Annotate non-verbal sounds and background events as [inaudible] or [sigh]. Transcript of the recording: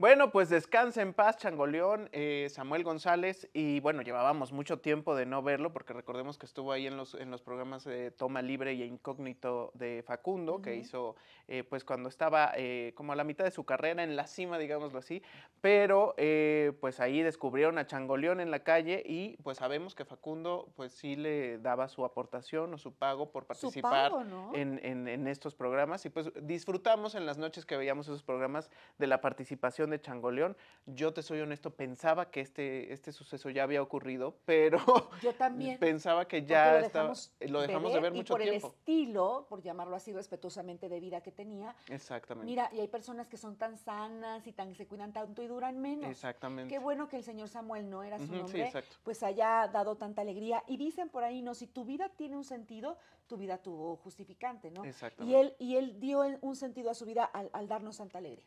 Bueno, pues descansa en paz, Changoleón, eh, Samuel González, y bueno, llevábamos mucho tiempo de no verlo, porque recordemos que estuvo ahí en los, en los programas de Toma Libre y Incógnito de Facundo, que hizo eh, pues cuando estaba eh, como a la mitad de su carrera, en la cima, digámoslo así, pero pues ahí descubrieron a Changoleón en la calle y pues sabemos que Facundo pues sí le daba su aportación o su pago por participar en, estos programas y pues disfrutamos en las noches que veíamos esos programas de la participación de Changoleón. Yo te soy honesto, pensaba que este, este suceso ya había ocurrido, pero [laughs] yo también pensaba que ya lo dejamos, eh, lo dejamos de ver mucho mucho por el estilo, por llamarlo así respetuosamente, de vida que tenía. Exactamente. Mira, y hay personas que son tan sanas y tan se cuidan tanto y duran menos. Exactamente bueno que el señor Samuel no era su nombre, pues haya dado tanta alegría. Y dicen por ahí, no, si tu vida tiene un sentido, tu vida tuvo justificante, ¿no? Y él, y él dio un sentido a su vida al, al darnos tanta alegría.